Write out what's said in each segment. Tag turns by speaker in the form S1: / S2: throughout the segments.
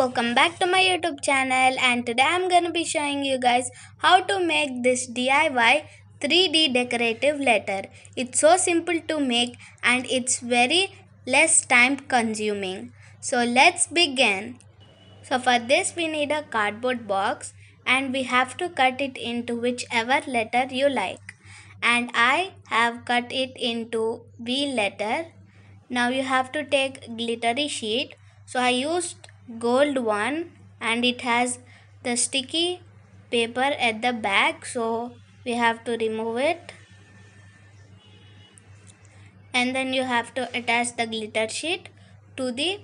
S1: welcome back to my youtube channel and today i'm gonna be showing you guys how to make this diy 3d decorative letter it's so simple to make and it's very less time consuming so let's begin so for this we need a cardboard box and we have to cut it into whichever letter you like and i have cut it into v letter now you have to take glittery sheet so I used gold one and it has the sticky paper at the back so we have to remove it and then you have to attach the glitter sheet to the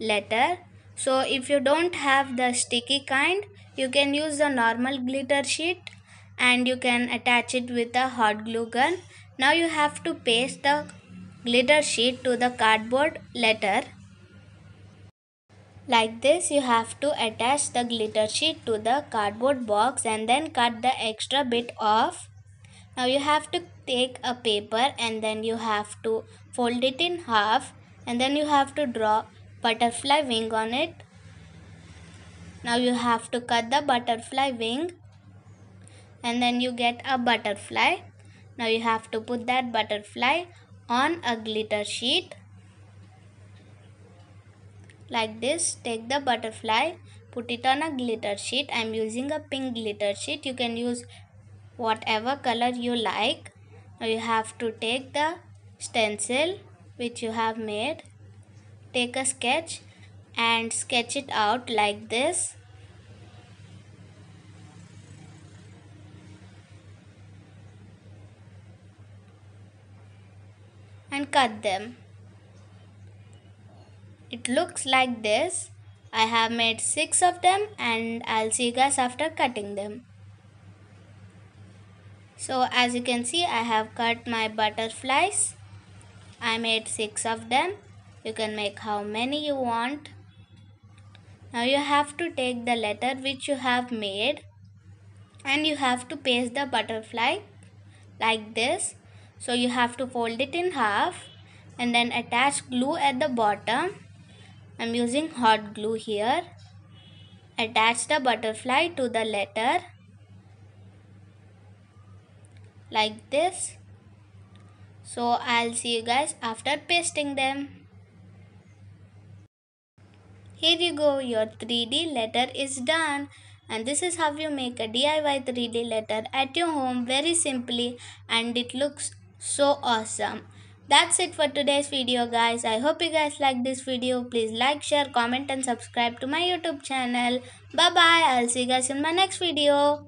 S1: letter so if you don't have the sticky kind you can use the normal glitter sheet and you can attach it with a hot glue gun now you have to paste the glitter sheet to the cardboard letter like this you have to attach the glitter sheet to the cardboard box and then cut the extra bit off. Now you have to take a paper and then you have to fold it in half and then you have to draw butterfly wing on it. Now you have to cut the butterfly wing and then you get a butterfly. Now you have to put that butterfly on a glitter sheet like this take the butterfly put it on a glitter sheet i'm using a pink glitter sheet you can use whatever color you like now you have to take the stencil which you have made take a sketch and sketch it out like this and cut them it looks like this I have made 6 of them and I'll see you guys after cutting them so as you can see I have cut my butterflies I made 6 of them you can make how many you want now you have to take the letter which you have made and you have to paste the butterfly like this so you have to fold it in half and then attach glue at the bottom I'm using hot glue here. Attach the butterfly to the letter like this. So I'll see you guys after pasting them. Here you go, your 3D letter is done. And this is how you make a DIY 3D letter at your home very simply and it looks so awesome. That's it for today's video guys. I hope you guys like this video. Please like, share, comment and subscribe to my YouTube channel. Bye bye. I'll see you guys in my next video.